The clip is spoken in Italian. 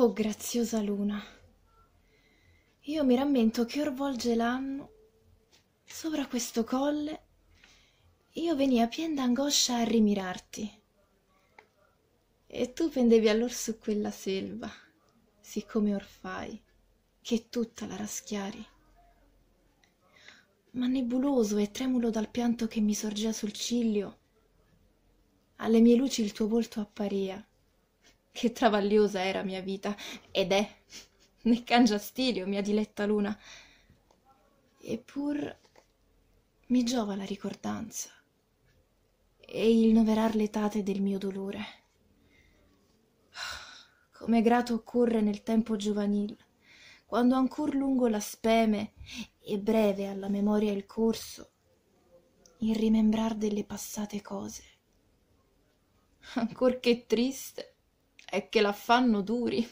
Oh graziosa luna, io mi rammento che or volge l'anno, sopra questo colle, io venia pien d'angoscia a rimirarti, e tu pendevi allor su quella selva, siccome or fai, che tutta la raschiari. Ma nebuloso e tremulo dal pianto che mi sorgea sul ciglio, alle mie luci il tuo volto apparia, che travagliosa era mia vita ed è ne cangia stilio mia diletta luna eppur mi giova la ricordanza e il noverar l'etate del mio dolore come grato occorre nel tempo giovanil quando ancor lungo la speme e breve alla memoria il corso il rimembrar delle passate cose ancor che triste è che l'affanno duri